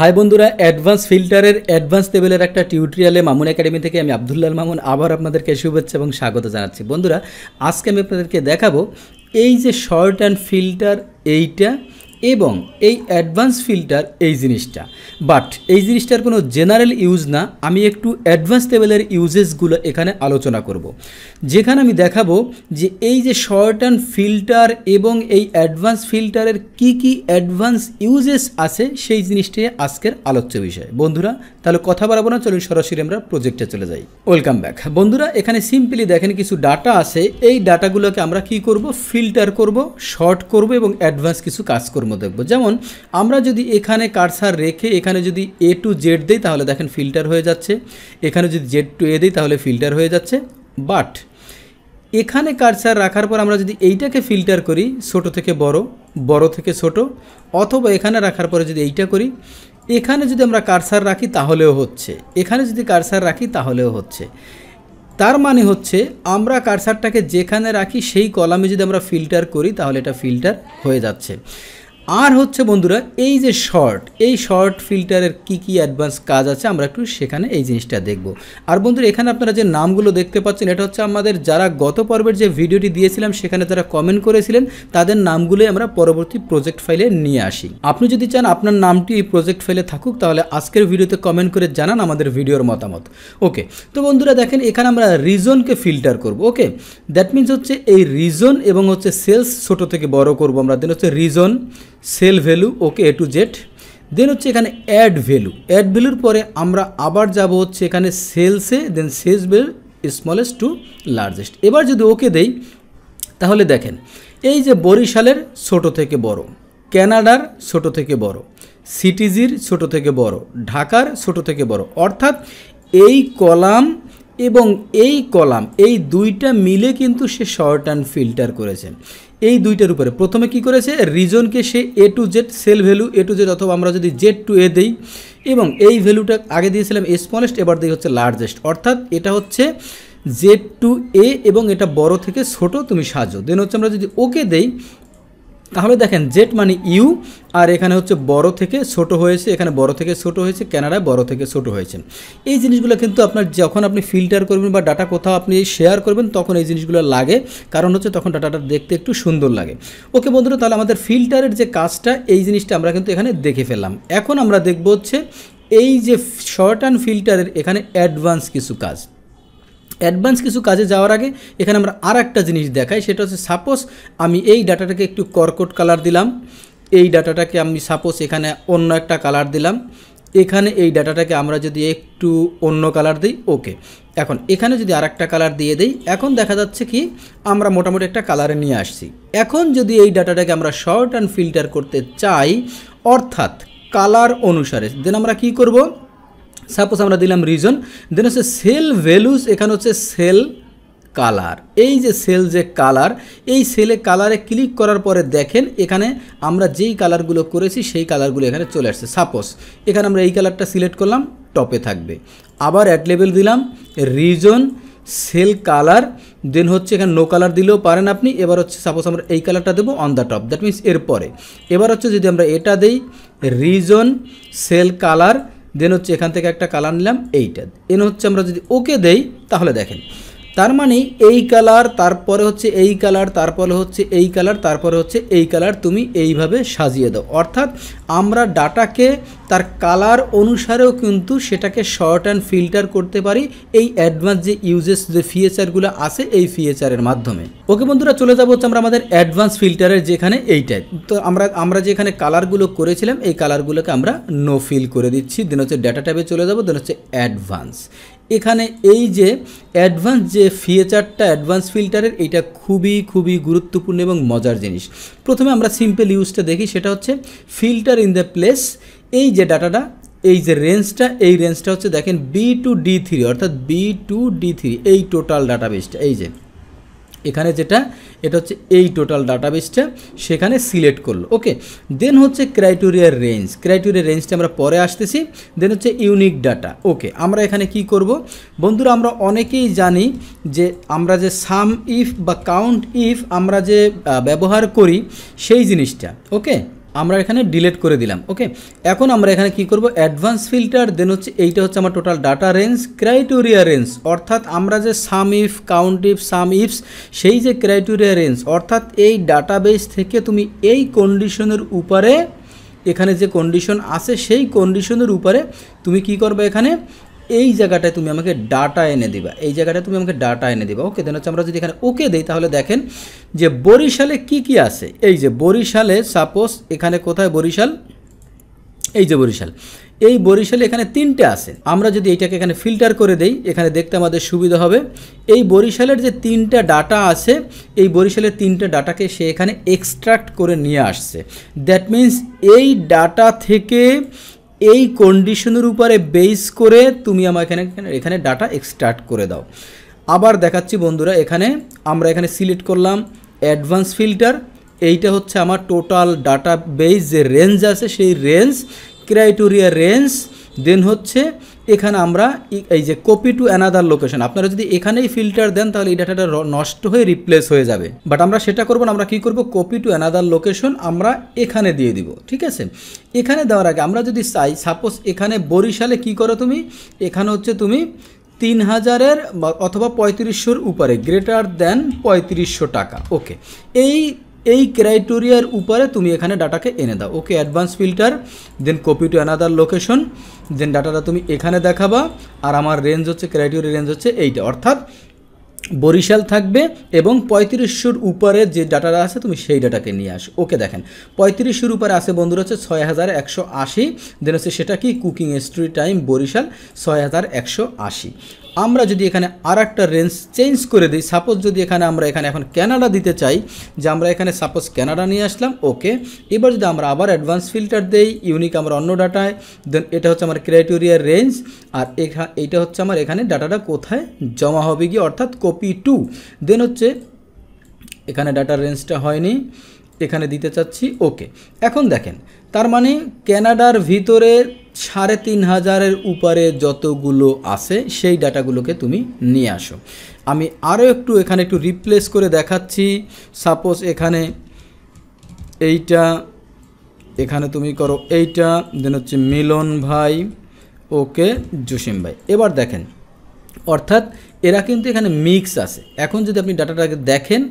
High বন্ধুরা advance ফিল্টারের advance লেভেলের একটা টিউটোরিয়ালে মামুন একাডেমি থেকে আমি আবদুল্লাল মামুন আবার আপনাদেরকে শুভেচ্ছা এবং স্বাগত জানাচ্ছি বন্ধুরা আজকে আমি আপনাদেরকে দেখাবো এই যে শর্ট অ্যান্ড ফিল্টার এইটা এবং এই অ্যাডভান্স ফিল্টার এই জিনিসটা বাট এই জিনিসটার কোনো জেনারেল ইউজ না আমি একটু অ্যাডভান্স লেভেলের ইউজেসগুলো এখানে আলোচনা করব। যেখানে আমি দেখাবো যে এই যে শর্ট অ্যান্ড ফিল্টার এবং এই অ্যাডভান্স ফিল্টারের কি কি অ্যাডভান্স ইউজেস আছে সেই জিনিসটি আজকের আলোচ্য বিষয় বন্ধুরা তাহলে কথা বাড়াবো না চলুন সরাসরি আমরা প্রজেক্টে চলে যাই ওয়েলকাম ব্যাক বন্ধুরা এখানে সিম্পলি দেখেন কিছু ডাটা আছে এই ডাটাগুলোকে আমরা কি করব ফিল্টার করব শর্ট করব এবং অ্যাডভান্স কিছু কাজ করব গুণধর্ম দেখব যেমন আমরা যদি এখানে কারসার রেখে এখানে যদি এ টু জেড দিই তাহলে দেখেন ফিল্টার হয়ে যাচ্ছে এখানে যদি জেড টু এ দিই তাহলে ফিল্টার হয়ে যাচ্ছে বাট এখানে কারসার রাখার পর আমরা যদি এইটাকে ফিল্টার করি ছোট থেকে বড় বড় থেকে ছোট অথবা এখানে রাখার পরে যদি এইটা করি এখানে যদি আমরা কারসার রাখি তাহলেও হচ্ছে এখানে যদি কারসার রাখি তাহলেও হচ্ছে তার মানে হচ্ছে আমরা কারসারটাকে যেখানে রাখি সেই কলামে যদি আমরা ফিল্টার করি তাহলে এটা ফিল্টার হয়ে যাচ্ছে আর হচ্ছে বন্ধুরা এই যে শর্ট এই শর্ট ফিল্টারের কি কি অ্যাডভান্স কাজ আছে আমরা একটু সেখানে এই জিনিসটা দেখব আর বন্ধুরা এখানে আপনারা যে নামগুলো দেখতে পাচ্ছেন এটা হচ্ছে আমাদের যারা গত পর্বের যে ভিডিওটি দিয়েছিলাম সেখানে যারা কমেন্ট করেছিলেন তাদের নামগুলোই আমরা পরবর্তী প্রজেক্ট ফাইলে নিয়ে আসি আপনি যদি চান আপনার নামটি এই প্রজেক্ট ফাইলে থাকুক তাহলে আজকের ভিডিওতে কমেন্ট করে জানান আমাদের ভিডিওর মতামত ওকে তো বন্ধুরা দেখেন এখানে আমরা রিজনকে ফিল্টার করব ওকে দ্যাট মিনস হচ্ছে এই রিজন এবং হচ্ছে সেলস ছোট থেকে বড় করব আমরা দেন হচ্ছে region cell value okay A to Z then হচ্ছে এখানে অ্যাড ভ্যালু অ্যাড ভ্যালুর পরে আমরা আবার যাব হচ্ছে এখানে সেলসে then cells value smallest to largest এবার যদি ওকে দেই তাহলে দেখেন এই যে বরিশালের ছোট থেকে বড় ক্যানাডার ছোট থেকে বড় সিটিজির ছোট থেকে বড় ঢাকার ছোট থেকে বড় অর্থাৎ এই কলাম এবং এই কলাম এই দুইটা মিলে কিন্তু সে শর্ট অ্যান্ড ফিল্টার করেছেন এই দুইটার উপরে প্রথমে কি করেছে রিজনকে সে A to Z cell value A to Z অথবা আমরা যদি জেড টু এ দেই এবং এই ভ্যালুটা আগে দিয়েছিলাম স্মলেস্ট এবার দিই হচ্ছে লার্জেস্ট অর্থাৎ এটা হচ্ছে জেড টু এ এবং এটা বড় থেকে ছোট তুমি সাজো দেন হচ্ছে আমরা যদি ওকে দেই তাহলে দেখেন জেট মানে ইউ আর এখানে হচ্ছে বড় থেকে ছোট হয়েছে এখানে বড় থেকে ছোট হয়েছে ক্যানাডায় বড় থেকে ছোট হয়েছে এই জিনিসগুলো কিন্তু আপনার যখন আপনি ফিল্টার করবেন বা ডাটা কোথাও আপনি শেয়ার করবেন তখন এই জিনিসগুলো লাগে কারণ হচ্ছে তখন ডাটাটা দেখতে একটু সুন্দর লাগে ওকে বন্ধুরা তাহলে আমাদের ফিল্টারের যে কাজটা এই জিনিসটা আমরা কিন্তু এখানে দেখে ফেললাম এখন আমরা দেখব হচ্ছে এই যে শর্ট অ্যান্ড ফিল্টারের এখানে অ্যাডভান্স কিছু কাজ অ্যাডভান্স কিছু কাজে যাওয়ার আগে এখানে আমরা আর একটা জিনিস দেখাই সেটা হচ্ছে সাপোজ আমি এই ডাটাটাকে একটু কর্কট কালার দিলাম এই ডাটাটাকে আমি সাপোজ এখানে অন্য একটা কালার দিলাম এখানে এই ডাটাটাকে আমরা যদি একটু অন্য কালার দিই ওকে এখন এখানে যদি আর একটা কালার দিয়ে দিই এখন দেখা যাচ্ছে কি আমরা মোটামুটি একটা কালারে নিয়ে আসছি এখন যদি এই ডাটাটাকে আমরা শর্ট অ্যান্ড ফিল্টার করতে চাই অর্থাৎ কালার অনুসারে দেন আমরা কি করব সাপোজ আমরা দিলাম রিজন দেন হচ্ছে সেল ভ্যালুস এখানে হচ্ছে সেল কালার এই যে সেল যে কালার এই সেলে কালারে ক্লিক করার পরে দেখেন এখানে আমরা যেই কালারগুলো করেছি সেই কালারগুলো এখানে চলে আসছে সাপোজ এখানে আমরা এই কালারটা সিলেক্ট করলাম টপে থাকবে আবার অ্যাট লেভেল দিলাম রিজন সেল কালার দেন হচ্ছে এখানে নো কালার দিলেও পারেন আপনি এবার হচ্ছে সাপোজ আমরা এই কালারটা দেবো on the top that means এরপরে এবার হচ্ছে যদি আমরা এটা দেই রিজন সেল কালার দেন হচ্ছে এখান থেকে একটা কালার নিলাম এইটা দেন হচ্ছে আমরা যদি ওকে দেই তাহলে দেখেন তার মানে এই কালার তারপরে হচ্ছে এই কালার তারপরে হচ্ছে এই কালার তারপরে হচ্ছে এই কালার তুমি এইভাবে সাজিয়ে দাও অর্থাৎ আমরা ডাটাকে তার কালার অনুসারেও কিন্তু সেটাকে শর্ট অ্যান্ড ফিল্টার করতে পারি এই অ্যাডভান্স যে ইউজেস যে ফিচারগুলো আছে এই ফিচারের মাধ্যমে ওকে বন্ধুরা চলে যাবো হচ্ছে আমরা আমাদের অ্যাডভান্স ফিল্টারের যেখানে এই টাইপ তো আমরা আমরা যেখানে কালারগুলো করেছিলাম এই কালারগুলোকে আমরা নো ফিল করে দিচ্ছি দেন হচ্ছে ডাটা ট্যাবে চলে যাবো দেন হচ্ছে অ্যাডভান্স এখানে এই যে অ্যাডভান্স যে ফিচারটা অ্যাডভান্স ফিল্টারের এটা খুবই খুবই গুরুত্বপূর্ণ এবং মজার জিনিস প্রথমে আমরা সিম্পল ইউজটা দেখি সেটা হচ্ছে ফিল্টার ইন দ্য প্লেস এই যে ডাটাটা এই যে রেঞ্জটা এই রেঞ্জটা হচ্ছে দেখেন বি টু ডি থ্রি অর্থাৎ বি টু ডি থ্রি এই টোটাল ডাটাবেসটা এই যে এখানে যেটা এটা হচ্ছে এই টোটাল ডাটাবেসটা সেখানে সিলেক্ট করলো ওকে দেন হচ্ছে ক্রাইটেরিয়ার রেঞ্জ ক্রাইটেরিয়ার রেঞ্জটা আমরা পরে আসতেছি দেন হচ্ছে ইউনিক ডাটা ওকে আমরা এখানে কি করব বন্ধুরা আমরা অনেকেই জানি যে আমরা যে সাম ইফ বা কাউন্ট ইফ আমরা যে ব্যবহার করি সেই জিনিসটা ওকে আমরা এখানে ডিলেট করে দিলাম ওকে এখন আমরা এখানে কি করব অ্যাডভান্স ফিল্টার দেন হচ্ছে এইটা হচ্ছে আমার total data range criteria range অর্থাৎ আমরা যে sum if count if sum ifs সেই যে ক্রাইটেরিয়া রেঞ্জ অর্থাৎ এই ডাটাবেস থেকে তুমি এই কন্ডিশনের উপরে এখানে যে কন্ডিশন আছে সেই কন্ডিশনের উপরে তুমি কি করবে এখানে এই জায়গাটায় তুমি আমাকে ডাটা এনে দিবা এই জায়গাটায় তুমি আমাকে ডাটা এনে দিবা ওকে দেন হচ্ছে আমরা যদি এখানে ওকে দিই তাহলে দেখেন যে বরিশালে কি কি আছে এই যে বরিশালে সাপোজ এখানে কোথায় বরিশাল এই যে বরিশাল এই বরিশালে এখানে তিনটে আছে আমরা যদি এটাকে এখানে ফিল্টার করে দেই এখানে দেখতে আমাদের সুবিধা হবে এই বরিশালের যে তিনটা ডাটা আছে এই বরিশালের তিনটে ডাটাকে সে এখানে এক্সট্রাক্ট করে নিয়ে আসছে দ্যাট মিন্স এই ডাটা থেকে এই কন্ডিশনের উপরে বেস করে তুমি আমার এখানে এখানে ডাটা এক্সট্রাক্ট করে দাও আবার দেখাচ্ছি বন্ধুরা এখানে আমরা এখানে সিলেক্ট করলাম অ্যাডভান্স ফিল্টার এইটা হচ্ছে আমার টোটাল ডাটা বেস যে রেঞ্জ আছে সেই রেঞ্জ ক্রাইটেরিয়া রেঞ্জ দেন হচ্ছে এখানে আমরা এই যে কপি টু অ্যানাদার লোকেশন আপনারা যদি এখানেই ফিল্টার দেন তাহলে এই ডাটাটা নষ্ট হয়ে রিপ্লেস হয়ে যাবে বাট আমরা সেটা করবো না আমরা কী করবো কপি টু অ্যানাদার লোকেশন আমরা এখানে দিয়ে দিব ঠিক আছে এখানে দেওয়ার আগে আমরা যদি চাই সাপোজ এখানে বরিশালে কি করো তুমি এখানে হচ্ছে তুমি তিন হাজারের অথবা পঁয়ত্রিশশোর উপরে গ্রেটার দেন পঁয়ত্রিশশো টাকা ওকে এই এই ক্রাইটেরিয়ার উপরে তুমি এখানে ডাটাকে এনে দাও okay advance filter then copy to another location then ডাটাটা তুমি এখানে দেখাবা আর আমার রেঞ্জ হচ্ছে ক্রাইটেরিয়ার রেঞ্জ হচ্ছে এইটা অর্থাৎ বরিশাল থাকবে এবং পঁয়ত্রিশশোর উপরে যে ডাটাটা আছে তুমি সেই ডাটাকে নিয়ে আসো ওকে দেখেন পঁয়ত্রিশশোর উপরে আছে বন্ধুরা হচ্ছে ছয় হাজার একশো আশি দেন হচ্ছে সেটা কি কুকিং হিস্ট্রি টাইম বরিশাল ছয় হাজার একশো আশি আমরা যদি এখানে আর একটা রেঞ্জ চেঞ্জ করে দিই সাপোজ যদি এখানে আমরা এখানে এখন ক্যানাডা দিতে চাই যে আমরা এখানে সাপোজ ক্যানাডা নিয়ে আসলাম ওকে এবার যদি আমরা আবার অ্যাডভান্স ফিল্টার দেই ইউনিক আমরা অন্য ডাটায় দেন এটা হচ্ছে আমার ক্রাইটেরিয়া রেঞ্জ আর এখা এটা হচ্ছে আমার এখানে ডাটাটা কোথায় জমা হবে গিয়ে অর্থাৎ কপি টু দেন হচ্ছে এখানে ডাটা রেঞ্জটা হয়নি এখানে দিতে চাচ্ছি ওকে এখন দেখেন তার মানে ক্যানাডার ভিতরে সাড়ে তিন হাজারের উপরে যতগুলো আছে সেই ডাটাগুলোকে তুমি নিয়ে আসো আমি আরও একটু এখানে একটু রিপ্লেস করে দেখাচ্ছি সাপোজ এখানে এইটা এখানে তুমি করো এইটা দেন হচ্ছে মিলন ভাই ওকে জসিম ভাই এবার দেখেন অর্থাৎ এরা কিন্তু এখানে মিক্স আছে এখন যদি আপনি ডাটাটাকে দেখেন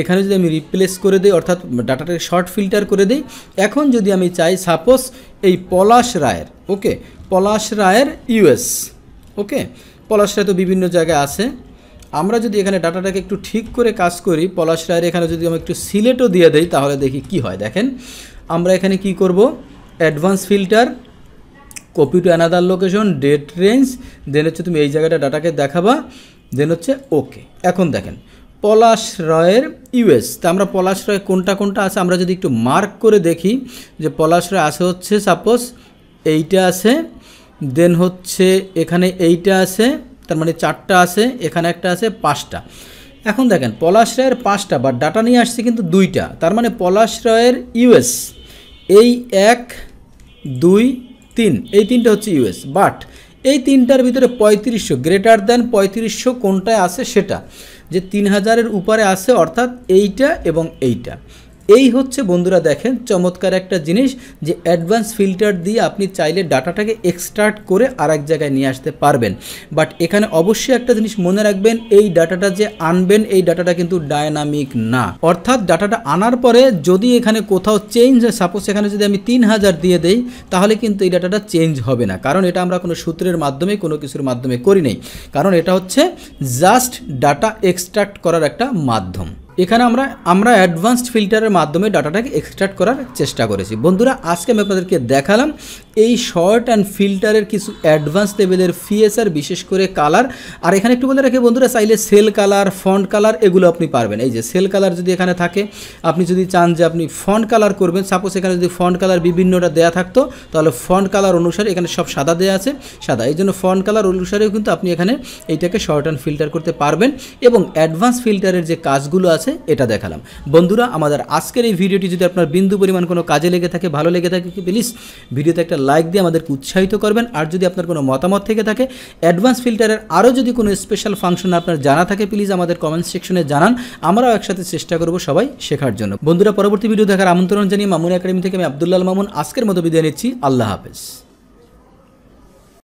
এখানে যদি আমি রিপ্লেস করে দিই অর্থাৎ ডাটাটাকে শর্ট ফিল্টার করে দিই এখন যদি আমি চাই সাপোজ এই পলাশ রায়ের ওকে পলাশ রায়ের ইউএস ওকে পলাশ রায় তো বিভিন্ন জায়গায় আছে আমরা যদি এখানে ডাটাটাকে একটু ঠিক করে কাজ করি পলাশ রায়ের এখানে যদি আমি একটু সিলেটও দিয়ে দেই তাহলে দেখি কি হয় দেখেন আমরা এখানে কি করব advance filter copy to another location date range then হচ্ছে তুমি এই জায়গাটা ডাটাকে দেখাবা দেন হচ্ছে ওকে এখন দেখেন পলাশ রয়ের ইউএস তা আমরা পলাশ রয় কোনটা কোনটা আছে আমরা যদি একটু মার্ক করে দেখি যে পলাশ রয় আছে হচ্ছে সাপোজ এইটা আছে দেন হচ্ছে এখানে এইটা আছে তার মানে চারটা আছে এখানে একটা আছে পাঁচটা এখন দেখেন পলাশ রায়ের পাঁচটা বা ডাটা নিয়ে আসছে কিন্তু দুইটা তার মানে পলাশ রয়ের ইউএস এই এক দুই তিন এই তিনটা হচ্ছে ইউএস বাট এই তিনটার ভিতরে পঁয়ত্রিশশো গ্রেটার দ্যান পঁয়ত্রিশশো কোনটায় আছে সেটা যে তিন হাজারের উপরে আছে অর্থাৎ এইটা এবং এইটা এই হচ্ছে বন্ধুরা দেখেন চমৎকার একটা জিনিস যে অ্যাডভান্স ফিল্টার দিয়ে আপনি চাইলে ডাটাটাকে এক্সট্রাক্ট করে আর এক জায়গায় নিয়ে আসতে পারবেন বাট এখানে অবশ্যই একটা জিনিস মনে রাখবেন এই ডাটাটা যে আনবেন এই ডাটাটা কিন্তু ডায়নামিক না অর্থাৎ ডাটাটা আনার পরে যদি এখানে কোথাও চেঞ্জ হয় সাপোজ এখানে যদি আমি তিন হাজার দিয়ে দেই তাহলে কিন্তু এই ডাটাটা চেঞ্জ হবে না কারণ এটা আমরা কোনো সূত্রের মাধ্যমে কোনো কিছুর মাধ্যমে করি নেই কারণ এটা হচ্ছে জাস্ট ডাটা এক্সট্রাক্ট করার একটা মাধ্যম এখানে আমরা আমরা অ্যাডভান্সড ফিল্টারের মাধ্যমে ডাটাটাকে এক্সট্রাক্ট করার চেষ্টা করেছি বন্ধুরা আজকে আমি আপনাদেরকে দেখালাম এই শর্ট অ্যান্ড ফিল্টারের কিছু অ্যাডভান্স লেভেলের ফিএসআর বিশেষ করে কালার আর এখানে একটু বলে রাখি বন্ধুরা চাইলে সেল কালার ফন্ট কালার এগুলো আপনি পারবেন এই যে সেল কালার যদি এখানে থাকে আপনি যদি চান যে আপনি ফন্ট কালার করবেন সাপোজ এখানে যদি ফন্ট কালার বিভিন্নটা দেয়া থাকতো তাহলে ফন্ট কালার অনুসারে এখানে সব সাদা দেয়া আছে সাদা এই জন্য ফন্ট কালার অনুসারেও কিন্তু আপনি এখানে এইটাকে শর্ট অ্যান্ড ফিল্টার করতে পারবেন এবং অ্যাডভান্স ফিল্টারের যে কাজগুলো আছে আছে এটা দেখালাম বন্ধুরা আমাদের আজকের এই ভিডিওটি যদি আপনার বিন্দু পরিমাণ কোনো কাজে লেগে থাকে ভালো লেগে থাকে প্লিজ ভিডিওতে একটা লাইক দিয়ে আমাদেরকে উৎসাহিত করবেন আর যদি আপনার কোনো মতামত থেকে থাকে অ্যাডভান্স ফিল্টারের আরও যদি কোনো স্পেশাল ফাংশন আপনার জানা থাকে প্লিজ আমাদের কমেন্ট সেকশনে জানান আমরাও একসাথে চেষ্টা করব সবাই শেখার জন্য বন্ধুরা পরবর্তী ভিডিও দেখার আমন্ত্রণ জানিয়ে মামুন একাডেমি থেকে আমি আবদুল্লাহ মামুন আজকের মতো বিদায় নিচ্ছি আল্লাহ হাফেজ